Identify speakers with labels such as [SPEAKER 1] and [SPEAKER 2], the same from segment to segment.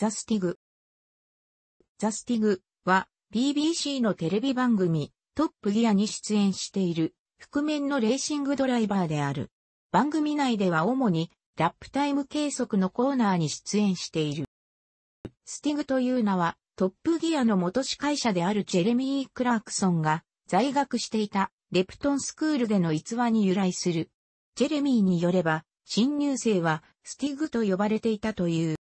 [SPEAKER 1] ザ・スティグ。ザ・スティグは BBC のテレビ番組トップギアに出演している覆面のレーシングドライバーである。番組内では主にラップタイム計測のコーナーに出演している。スティグという名はトップギアの元司会者であるジェレミー・クラークソンが在学していたレプトンスクールでの逸話に由来する。ジェレミーによれば新入生はスティグと呼ばれていたという。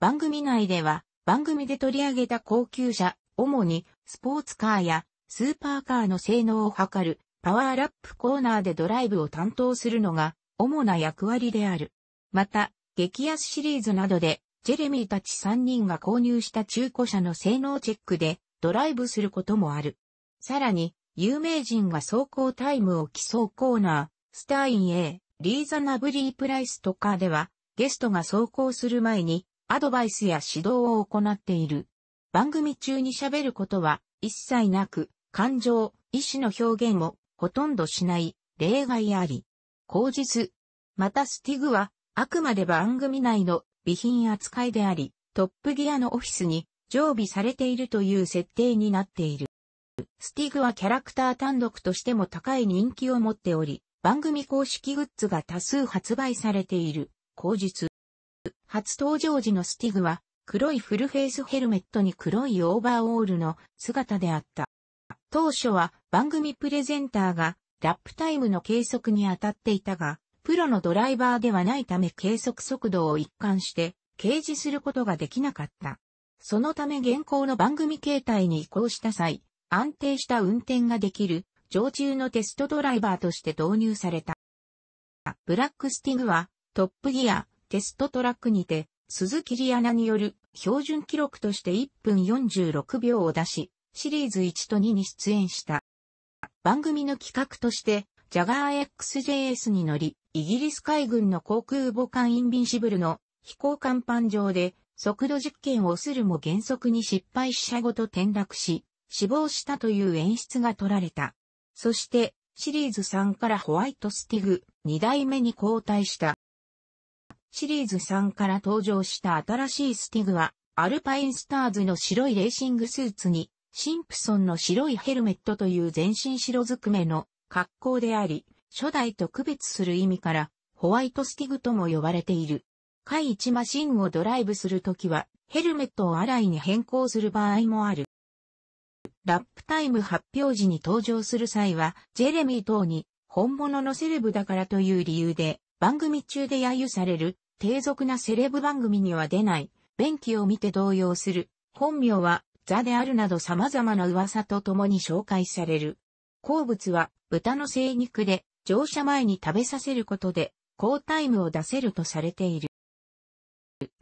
[SPEAKER 1] 番組内では、番組で取り上げた高級車、主にスポーツカーやスーパーカーの性能を測るパワーラップコーナーでドライブを担当するのが主な役割である。また、激安シリーズなどでジェレミーたち3人が購入した中古車の性能チェックでドライブすることもある。さらに、有名人が走行タイムを競うコーナー、スタイン A、リーザナブリープライスとかでは、ゲストが走行する前にアドバイスや指導を行っている。番組中に喋ることは一切なく、感情、意思の表現もほとんどしない例外あり。口実。またスティグは、あくまで番組内の備品扱いであり、トップギアのオフィスに常備されているという設定になっている。スティグはキャラクター単独としても高い人気を持っており、番組公式グッズが多数発売されている。口実。初登場時のスティグは、黒いフルフェイスヘルメットに黒いオーバーオールの姿であった。当初は番組プレゼンターがラップタイムの計測に当たっていたが、プロのドライバーではないため計測速度を一貫して掲示することができなかった。そのため現行の番組形態に移行した際、安定した運転ができる常駐のテストドライバーとして導入された。ブラックスティグはトップギア、テストトラックにて、鈴木里アによる標準記録として1分46秒を出し、シリーズ1と2に出演した。番組の企画として、ジャガー XJS に乗り、イギリス海軍の航空母艦インビンシブルの飛行甲板上で速度実験をするも原則に失敗し者ごと転落し、死亡したという演出が取られた。そして、シリーズ3からホワイトスティグ2代目に交代した。シリーズ3から登場した新しいスティグは、アルパインスターズの白いレーシングスーツに、シンプソンの白いヘルメットという全身白ずくめの格好であり、初代と区別する意味から、ホワイトスティグとも呼ばれている。回一マシンをドライブするときは、ヘルメットを洗いに変更する場合もある。ラップタイム発表時に登場する際は、ジェレミー等に、本物のセレブだからという理由で、番組中で揶揄される、低俗なセレブ番組には出ない、便器を見て動揺する、本名はザであるなど様々な噂と共に紹介される。好物は豚の生肉で乗車前に食べさせることで高タイムを出せるとされている。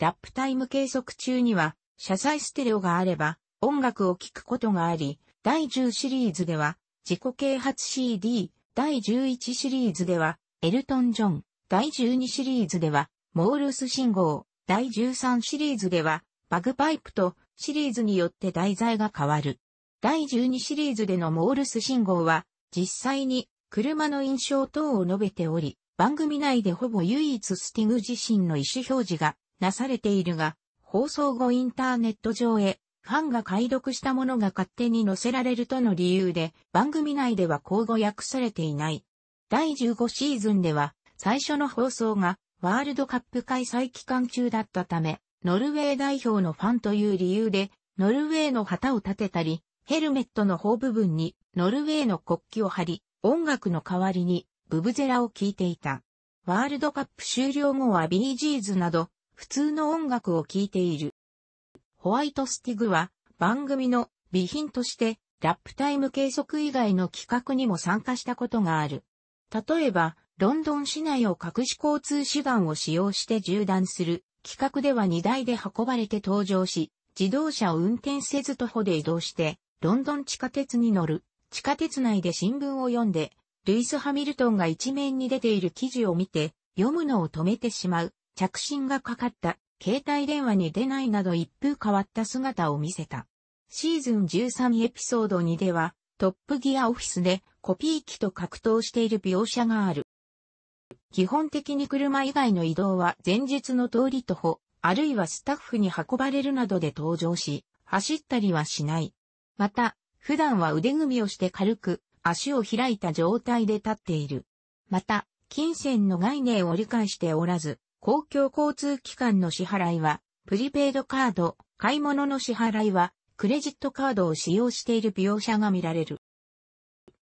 [SPEAKER 1] ラップタイム計測中には車載ステレオがあれば音楽を聴くことがあり、第10シリーズでは自己啓発 CD、第11シリーズではエルトン・ジョン、第12シリーズではモールス信号、第13シリーズでは、バグパイプとシリーズによって題材が変わる。第12シリーズでのモールス信号は、実際に車の印象等を述べており、番組内でほぼ唯一スティング自身の意思表示がなされているが、放送後インターネット上へファンが解読したものが勝手に載せられるとの理由で、番組内では交互訳されていない。第15シーズンでは、最初の放送がワールドカップ開催期間中だったため、ノルウェー代表のファンという理由で、ノルウェーの旗を立てたり、ヘルメットの方部分にノルウェーの国旗を貼り、音楽の代わりにブブゼラを聴いていた。ワールドカップ終了後はビージーズなど、普通の音楽を聴いている。ホワイトスティグは番組の備品としてラップタイム計測以外の企画にも参加したことがある。例えば、ロンドン市内を各種交通手段を使用して縦断する、企画では荷台で運ばれて登場し、自動車を運転せず徒歩で移動して、ロンドン地下鉄に乗る、地下鉄内で新聞を読んで、ルイス・ハミルトンが一面に出ている記事を見て、読むのを止めてしまう、着信がかかった、携帯電話に出ないなど一風変わった姿を見せた。シーズン13エピソード2では、トップギアオフィスでコピー機と格闘している描写がある。基本的に車以外の移動は前日の通り徒歩、あるいはスタッフに運ばれるなどで登場し、走ったりはしない。また、普段は腕組みをして軽く、足を開いた状態で立っている。また、金銭の概念を理解しておらず、公共交通機関の支払いは、プリペイドカード、買い物の支払いは、クレジットカードを使用している描写が見られる。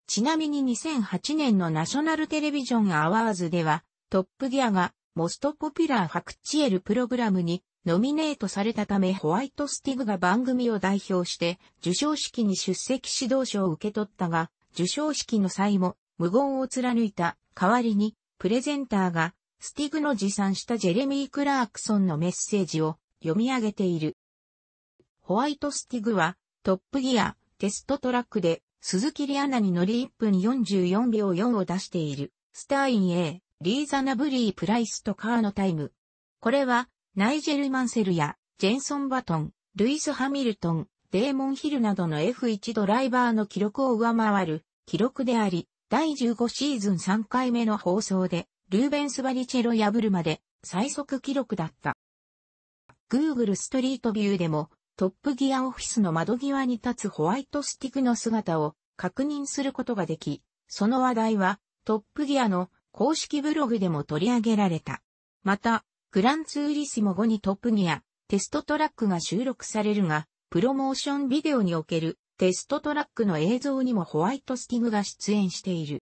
[SPEAKER 1] ちなみに2008年のナショナルテレビジョンアワーズでは、トップギアがモストポピュラーハクチエルプログラムにノミネートされたためホワイトスティグが番組を代表して受賞式に出席指導書を受け取ったが、受賞式の際も無言を貫いた代わりにプレゼンターがスティグの持参したジェレミー・クラークソンのメッセージを読み上げている。ホワイトスティグはトップギアテストトラックで鈴木里アナに乗り1分44秒4を出している、スターイン A、リーザナブリー・プライスとカーのタイム。これは、ナイジェル・マンセルや、ジェンソン・バトン、ルイス・ハミルトン、デーモン・ヒルなどの F1 ドライバーの記録を上回る記録であり、第15シーズン3回目の放送で、ルーベンス・バリチェロ破るまで最速記録だった。Google ストリートビューでもトップギアオフィスの窓際に立つホワイトスティグの姿を確認することができ、その話題はトップギアの公式ブログでも取り上げられた。また、グランツーリスモ後にトップギア、テストトラックが収録されるが、プロモーションビデオにおけるテストトラックの映像にもホワイトスティグが出演している。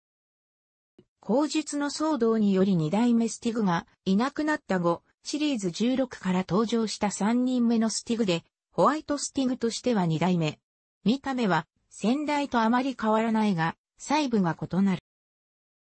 [SPEAKER 1] 口述の騒動により2代目スティグがいなくなった後、シリーズ16から登場した3人目のスティグでホワイトスティングとしては2代目。見た目は、先代とあまり変わらないが、細部が異な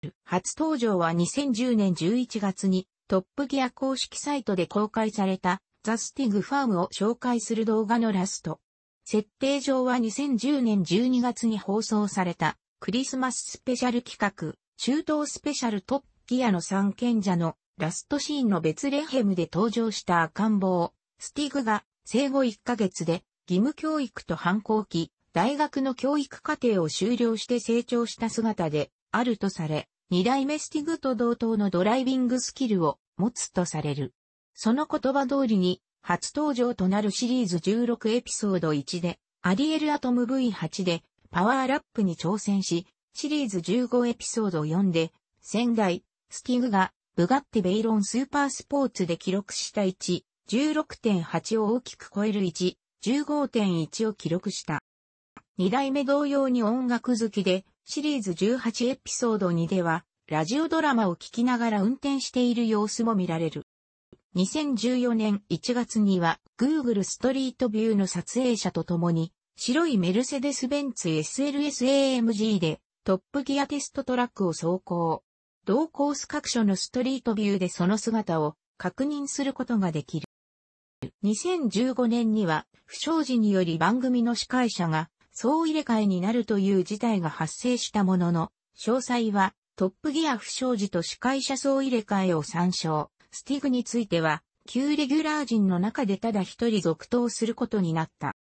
[SPEAKER 1] る。初登場は2010年11月に、トップギア公式サイトで公開された、ザ・スティングファームを紹介する動画のラスト。設定上は2010年12月に放送された、クリスマススペシャル企画、中東スペシャルトップギアの三賢者のラストシーンのベツレヘムで登場した赤ん坊、スティグが生後1ヶ月で義務教育と反抗期、大学の教育課程を修了して成長した姿であるとされ、二代目スティグと同等のドライビングスキルを持つとされる。その言葉通りに、初登場となるシリーズ16エピソード1で、アリエルアトム V8 でパワーラップに挑戦し、シリーズ15エピソード4で、仙台、スティグがブガッテベイロンスーパースポーツで記録した1、16.8を大きく超える置、15.1を記録した。二代目同様に音楽好きで、シリーズ18エピソード2では、ラジオドラマを聴きながら運転している様子も見られる。2014年1月には Google ストリートビューの撮影者と共に白いメルセデス・ベンツ SLSAMG でトップギアテストトラックを走行。同コース各所のストリートビューでその姿を確認することができる。2015年には不祥事により番組の司会者が総入れ替えになるという事態が発生したものの、詳細はトップギア不祥事と司会者総入れ替えを参照。スティグについては、旧レギュラー陣の中でただ一人続投することになった。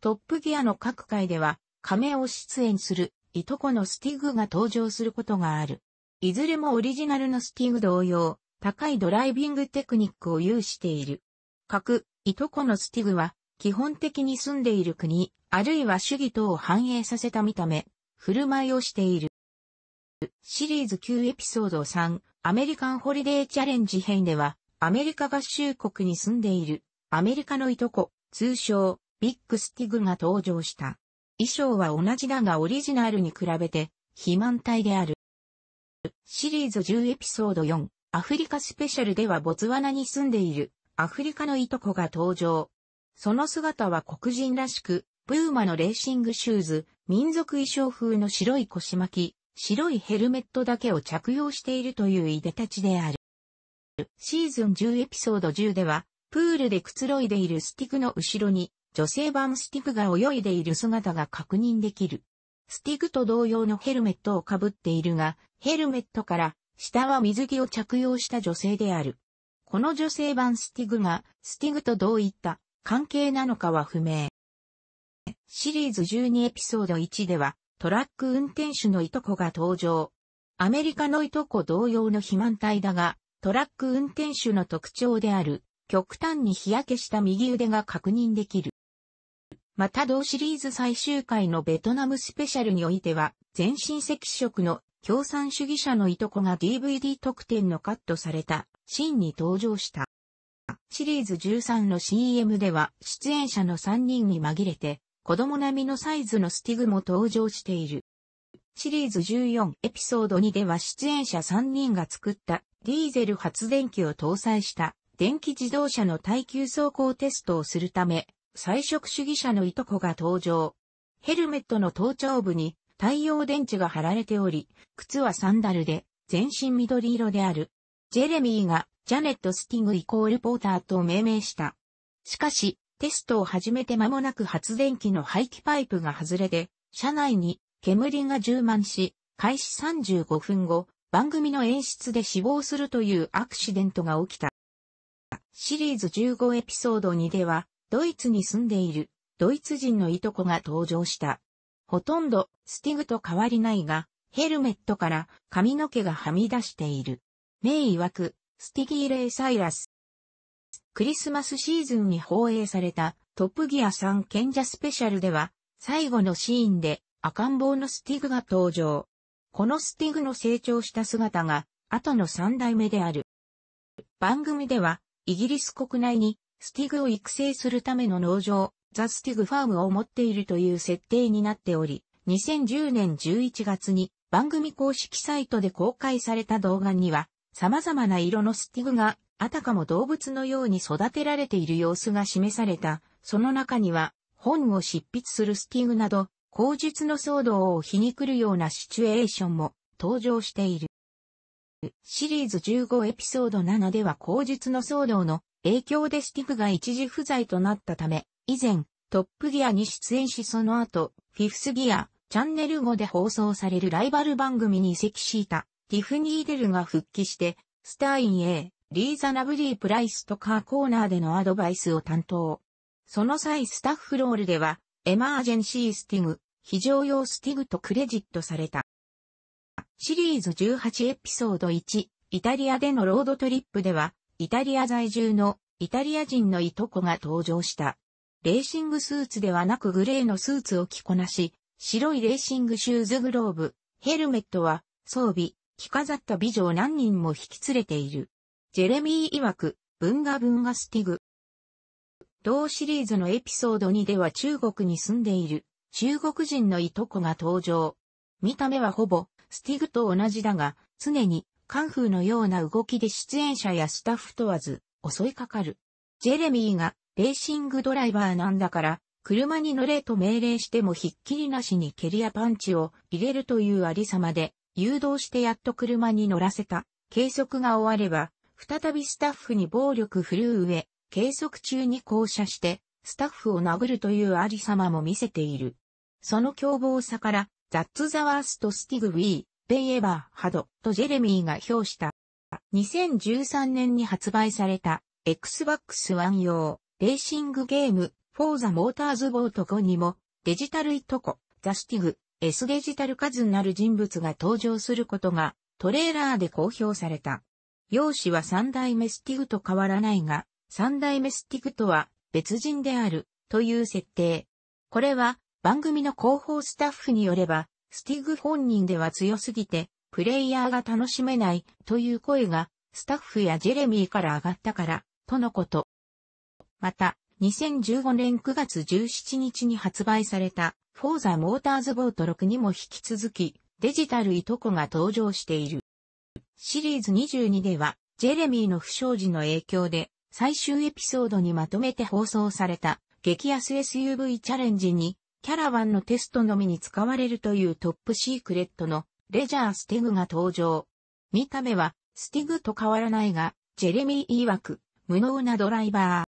[SPEAKER 1] トップギアの各回では、亀を出演する、いとこのスティグが登場することがある。いずれもオリジナルのスティグ同様、高いドライビングテクニックを有している。各、いとこのスティグは、基本的に住んでいる国、あるいは主義等を反映させた見た目、振る舞いをしている。シリーズ9エピソード3、アメリカンホリデーチャレンジ編では、アメリカ合衆国に住んでいる、アメリカのいとこ、通称、ビッグスティグが登場した。衣装は同じだがオリジナルに比べて、肥満体である。シリーズ10エピソード4、アフリカスペシャルではボツワナに住んでいるアフリカのいとこが登場。その姿は黒人らしく、プーマのレーシングシューズ、民族衣装風の白い腰巻き、白いヘルメットだけを着用しているといういでたちである。シーズン10エピソード10では、プールでくつろいでいるスティグの後ろに、女性版スティグが泳いでいる姿が確認できる。スティグと同様のヘルメットをかぶっているが、ヘルメットから、下は水着を着用した女性である。この女性版スティグが、スティグとどういった関係なのかは不明。シリーズ12エピソード1では、トラック運転手のいとこが登場。アメリカのいとこ同様の肥満体だが、トラック運転手の特徴である、極端に日焼けした右腕が確認できる。また同シリーズ最終回のベトナムスペシャルにおいては、全身赤色の共産主義者のいとこが DVD 特典のカットされたシーンに登場した。シリーズ13の CM では出演者の3人に紛れて子供並みのサイズのスティグも登場している。シリーズ14エピソード2では出演者3人が作ったディーゼル発電機を搭載した電気自動車の耐久走行テストをするため彩色主義者のいとこが登場。ヘルメットの頭頂部に太陽電池が貼られており、靴はサンダルで全身緑色である。ジェレミーがジャネット・スティングイコールポーターと命名した。しかし、テストを始めて間もなく発電機の排気パイプが外れて、車内に煙が充満し、開始35分後、番組の演出で死亡するというアクシデントが起きた。シリーズ15エピソード2では、ドイツに住んでいるドイツ人のいとこが登場した。ほとんどスティグと変わりないが、ヘルメットから髪の毛がはみ出している。名曰く、スティギーレイ・サイラス。クリスマスシーズンに放映されたトップギア3賢者スペシャルでは、最後のシーンで赤ん坊のスティグが登場。このスティグの成長した姿が、後の3代目である。番組では、イギリス国内に、スティグを育成するための農場、ザ・スティグファームを持っているという設定になっており、2010年11月に番組公式サイトで公開された動画には、様々な色のスティグが、あたかも動物のように育てられている様子が示された、その中には、本を執筆するスティグなど、口述の騒動を皮肉るようなシチュエーションも登場している。シリーズ15エピソード7では口述の騒動の影響でスティグが一時不在となったため、以前、トップギアに出演しその後、フィフスギア、チャンネル5で放送されるライバル番組に移籍したティフニー・デルが復帰して、スタイン A、リーザ・ナブリー・プライスとカーコーナーでのアドバイスを担当。その際スタッフロールでは、エマージェンシー・スティグ、非常用スティグとクレジットされた。シリーズ18エピソード1、イタリアでのロードトリップでは、イタリア在住のイタリア人のいとこが登場した。レーシングスーツではなくグレーのスーツを着こなし、白いレーシングシューズグローブ、ヘルメットは装備、着飾った美女を何人も引き連れている。ジェレミー曰く、文画文画スティグ。同シリーズのエピソード2では中国に住んでいる中国人のいとこが登場。見た目はほぼスティグと同じだが、常にカンフーのような動きで出演者やスタッフ問わず襲いかかる。ジェレミーがレーシングドライバーなんだから車に乗れと命令してもひっきりなしに蹴りやパンチを入れるというありさまで誘導してやっと車に乗らせた。計測が終われば、再びスタッフに暴力振るう上、計測中に降車して、スタッフを殴るというありさまも見せている。その凶暴さから、ザッツザワーストスティグウィー、ペイエバーハドとジェレミーが評した。2013年に発売された Xbox One 用レーシングゲームフォーザモーターズボート後5にもデジタルイトコザスティグ S デジタル数なる人物が登場することがトレーラーで公表された。容姿は三代目スティグと変わらないが、三代目スティグとは別人であるという設定。これは番組の広報スタッフによれば、スティグ本人では強すぎて、プレイヤーが楽しめないという声が、スタッフやジェレミーから上がったから、とのこと。また、2015年9月17日に発売された、フォーザ・モーターズ・ボート6にも引き続き、デジタルいとこが登場している。シリーズ22では、ジェレミーの不祥事の影響で、最終エピソードにまとめて放送された、激安 SUV チャレンジに、キャラバンのテストのみに使われるというトップシークレットの、レジャーステグが登場。見た目は、スティグと変わらないが、ジェレミー曰く、無能なドライバー。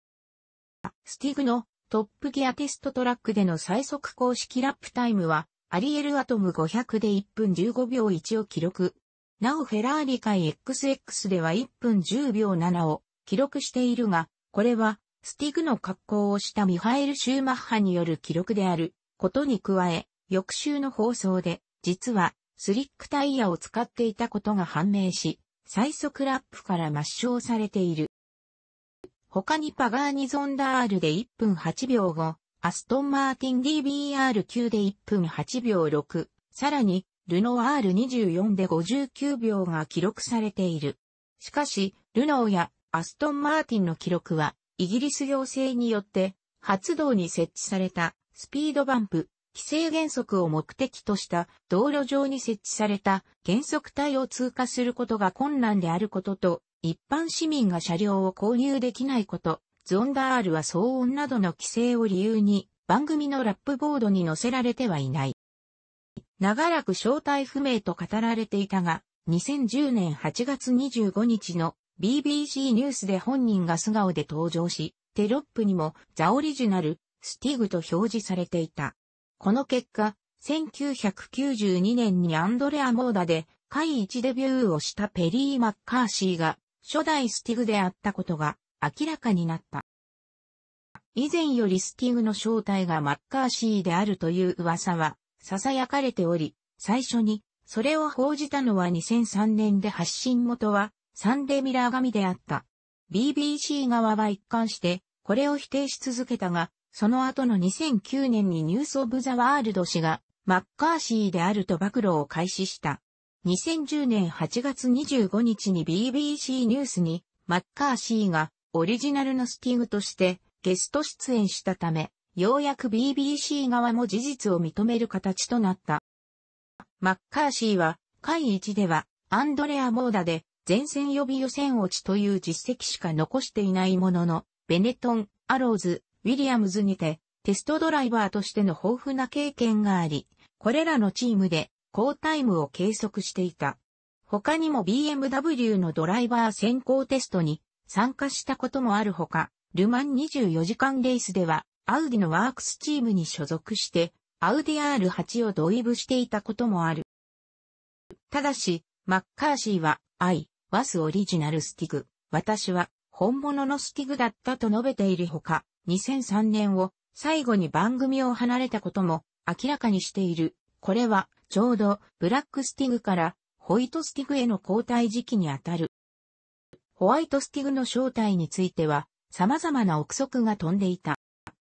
[SPEAKER 1] スティグのトップギアテストトラックでの最速公式ラップタイムは、アリエルアトム500で1分15秒1を記録。なおフェラーリ界 XX では1分10秒7を記録しているが、これはスティグの格好をしたミハエル・シューマッハによる記録であることに加え、翌週の放送で、実はスリックタイヤを使っていたことが判明し、最速ラップから抹消されている。他にパガーニゾンダールで1分8秒5、アストンマーティン DBR9 で1分8秒6、さらに、ルノワール24で59秒が記録されている。しかし、ルノーやアストンマーティンの記録は、イギリス行政によって、発動に設置されたスピードバンプ、規制原則を目的とした道路上に設置された原則帯を通過することが困難であることと一般市民が車両を購入できないこと、ゾンダールは騒音などの規制を理由に、番組のラップボードに載せられてはいない。長らく正体不明と語られていたが、2010年8月25日の BBC ニュースで本人が素顔で登場し、テロップにもザオリジナル、スティグと表示されていた。この結果、1992年にアンドレア・モーダで、会一デビューをしたペリー・マッカーシーが初代スティグであったことが明らかになった。以前よりスティグの正体がマッカーシーであるという噂は囁かれており、最初にそれを報じたのは2003年で発信元はサンデーミラー紙であった。BBC 側は一貫してこれを否定し続けたが、その後の2009年にニュースオブザワールド氏がマッカーシーであると暴露を開始した。2010年8月25日に BBC ニュースにマッカーシーがオリジナルのスティングとしてゲスト出演したため、ようやく BBC 側も事実を認める形となった。マッカーシーは、会一では、アンドレア・モーダで、前線予備予選落ちという実績しか残していないものの、ベネトン、アローズ、ウィリアムズにて、テストドライバーとしての豊富な経験があり、これらのチームで好タイムを計測していた。他にも BMW のドライバー選考テストに参加したこともあるほか、ルマン24時間レースでは、アウディのワークスチームに所属して、アウディ R8 をドイブしていたこともある。ただし、マッカーシーは、イ、ワスオリジナルスティグ、私は、本物のスティグだったと述べているほか、2003年を最後に番組を離れたことも明らかにしている。これはちょうどブラックスティグからホイトスティグへの交代時期にあたる。ホワイトスティグの正体については様々な憶測が飛んでいた。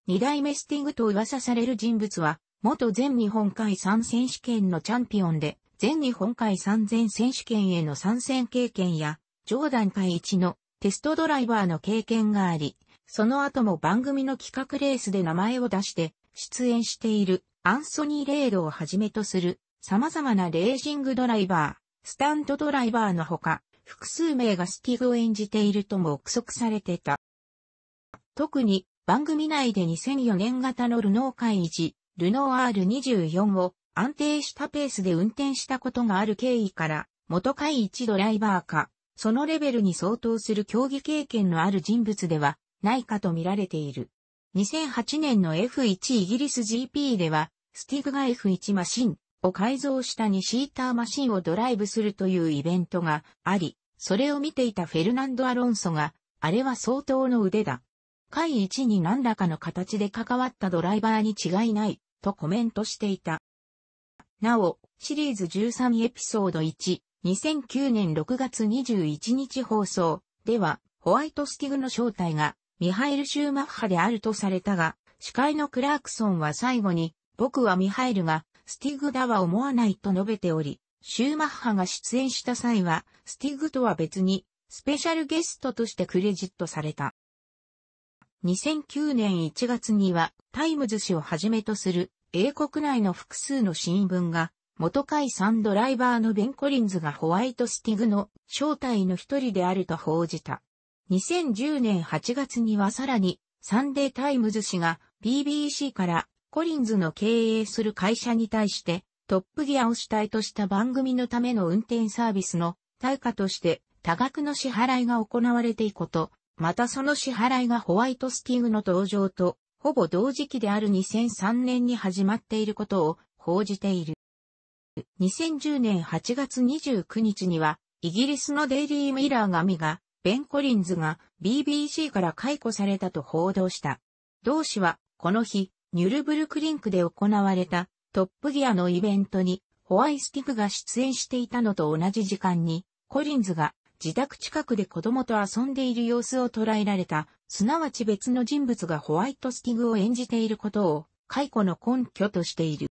[SPEAKER 1] 二代目スティグと噂される人物は元全日本海3選手権のチャンピオンで全日本海3前選手権への参戦経験や上段階一のテストドライバーの経験があり、その後も番組の企画レースで名前を出して出演しているアンソニー・レードをはじめとする様々なレーシングドライバー、スタントドライバーのほか、複数名がスティグを演じているとも憶測されてた。特に番組内で2004年型のルノー会1、ルノー R24 を安定したペースで運転したことがある経緯から、元会一ドライバーか、そのレベルに相当する競技経験のある人物ではないかと見られている。2008年の F1 イギリス GP では、スティグが F1 マシン、を改造した2シーターマシンをドライブするというイベントがあり、それを見ていたフェルナンド・アロンソが、あれは相当の腕だ。回1に何らかの形で関わったドライバーに違いない、とコメントしていた。なお、シリーズ13エピソード1、2009年6月21日放送では、ホワイトスティグの正体がミハエル・シューマッハであるとされたが、司会のクラークソンは最後に、僕はミハエルがスティグだは思わないと述べており、シューマッハが出演した際は、スティグとは別に、スペシャルゲストとしてクレジットされた。2009年1月には、タイムズ氏をはじめとする、英国内の複数の新聞が、元解散ドライバーのベン・コリンズがホワイトスティグの正体の一人であると報じた。2010年8月にはさらに、サンデータイムズ氏が BBC からコリンズの経営する会社に対して、トップギアを主体とした番組のための運転サービスの対価として多額の支払いが行われていくこと、またその支払いがホワイトスティングの登場と、ほぼ同時期である2003年に始まっていることを報じている。2010年8月29日には、イギリスのデイリー・ミラー紙が、ベン・コリンズが BBC から解雇されたと報道した。同氏は、この日、ニュルブルクリンクで行われたトップギアのイベントにホワイスティグが出演していたのと同じ時間にコリンズが自宅近くで子供と遊んでいる様子を捉えられた、すなわち別の人物がホワイトスティグを演じていることを解雇の根拠としている。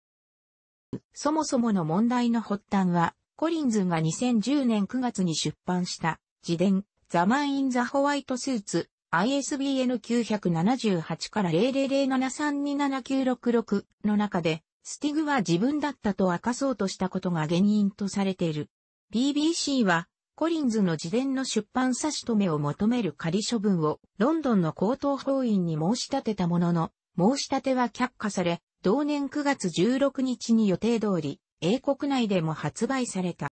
[SPEAKER 1] そもそもの問題の発端は、コリンズが2010年9月に出版した自伝、ザ・マン・イン・ザ・ホワイト・スーツ、ISBN 978から0007327966の中で、スティグは自分だったと明かそうとしたことが原因とされている。BBC は、コリンズの自伝の出版差し止めを求める仮処分をロンドンの高等法院に申し立てたものの、申し立ては却下され、同年9月16日に予定通り、英国内でも発売された。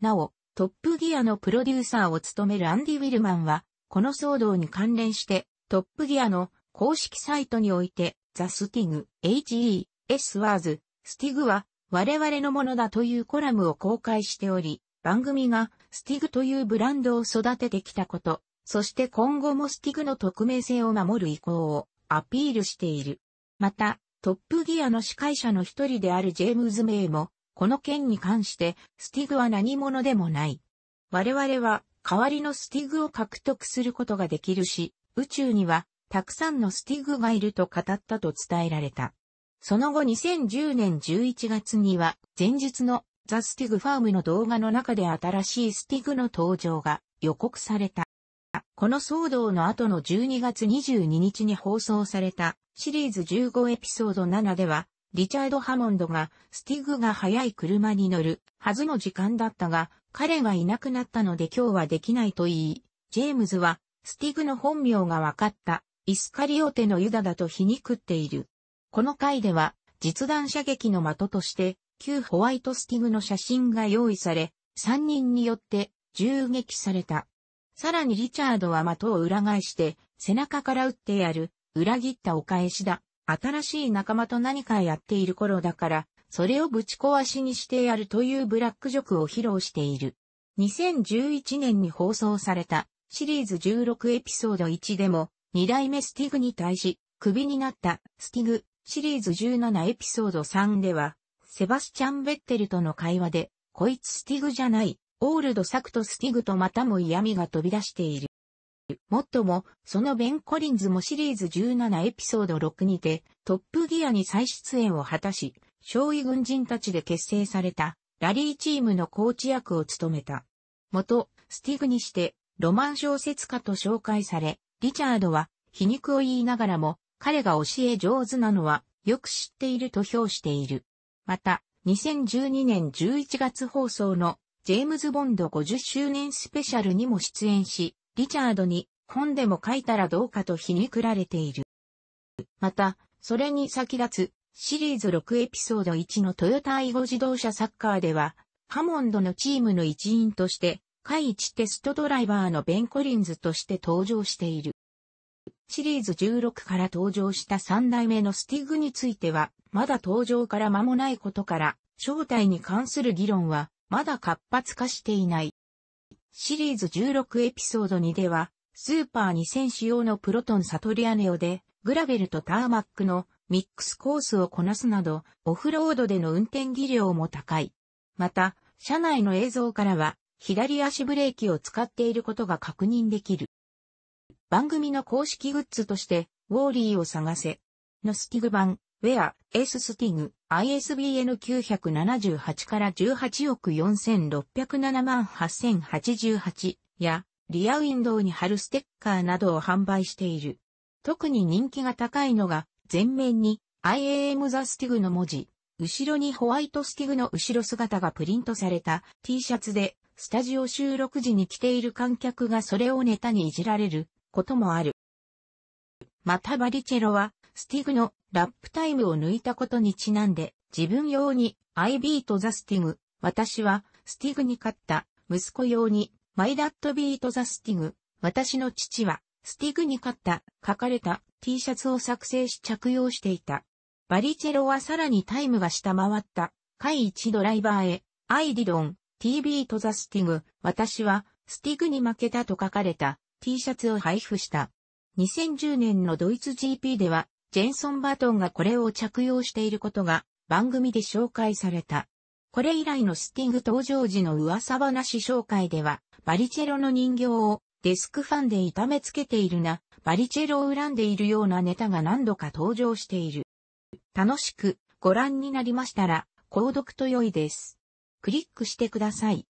[SPEAKER 1] なお、トップギアのプロデューサーを務めるアンディ・ウィルマンは、この騒動に関連して、トップギアの公式サイトにおいて、ザ・スティグ、HE、S・ ワーズ、スティグは我々のものだというコラムを公開しており、番組がスティグというブランドを育ててきたこと、そして今後もスティグの匿名性を守る意向をアピールしている。また、トップギアの司会者の一人であるジェームズ・メイも、この件に関して、スティグは何者でもない。我々は代わりのスティグを獲得することができるし、宇宙にはたくさんのスティグがいると語ったと伝えられた。その後2010年11月には前述のザ・スティグファームの動画の中で新しいスティグの登場が予告された。この騒動の後の12月22日に放送されたシリーズ15エピソード7ではリチャード・ハモンドが、スティグが速い車に乗るはずの時間だったが、彼がいなくなったので今日はできないと言い、ジェームズは、スティグの本名が分かった、イスカリオテのユダだと皮肉っている。この回では、実弾射撃の的として、旧ホワイトスティグの写真が用意され、3人によって銃撃された。さらにリチャードは的を裏返して、背中から撃ってやる、裏切ったお返しだ、新しい仲間と何かやっている頃だから、それをぶち壊しにしてやるというブラックジョクを披露している。2011年に放送されたシリーズ16エピソード1でも、2代目スティグに対し、クビになったスティグシリーズ17エピソード3では、セバスチャン・ベッテルとの会話で、こいつスティグじゃない、オールドサクとスティグとまたも嫌味が飛び出している。もっとも、そのベン・コリンズもシリーズ17エピソード6にて、トップギアに再出演を果たし、少尉軍人たちで結成された、ラリーチームのコーチ役を務めた。元、スティグにして、ロマン小説家と紹介され、リチャードは、皮肉を言いながらも、彼が教え上手なのは、よく知っていると評している。また、2012年11月放送の、ジェームズ・ボンド50周年スペシャルにも出演し、リチャードに本でも書いたらどうかと皮肉られている。また、それに先立つ、シリーズ6エピソード1のトヨタ愛護自動車サッカーでは、ハモンドのチームの一員として、第一テストドライバーのベン・コリンズとして登場している。シリーズ16から登場した3代目のスティグについては、まだ登場から間もないことから、正体に関する議論は、まだ活発化していない。シリーズ16エピソード2では、スーパー2000仕様のプロトンサトリアネオで、グラベルとターマックのミックスコースをこなすなど、オフロードでの運転技量も高い。また、車内の映像からは、左足ブレーキを使っていることが確認できる。番組の公式グッズとして、ウォーリーを探せ。のスティグ版、ウェア、エーススティグ、ISBN 978から18億4607万8088や、リアウィンドウに貼るステッカーなどを販売している。特に人気が高いのが、前面に IAM The Stig の文字、後ろにホワイトスティグの後ろ姿がプリントされた T シャツで、スタジオ収録時に着ている観客がそれをネタにいじられることもある。またバリチェロは、スティグのラップタイムを抜いたことにちなんで、自分用に I beat the Stig、私はスティグに勝った、息子用に My dad beat the Stig、私の父はスティグに勝った、書かれた T シャツを作成し着用していた。バリチェロはさらにタイムが下回った、回一ドライバーへ、I did on, T beat the Stig、私はスティグに負けたと書かれた T シャツを配布した。2010年のドイツ GP ではジェンソン・バトンがこれを着用していることが番組で紹介された。これ以来のスティング登場時の噂話紹介では、バリチェロの人形をデスクファンで痛めつけているな、バリチェロを恨んでいるようなネタが何度か登場している。楽しくご覧になりましたら、購読と良いです。クリックしてください。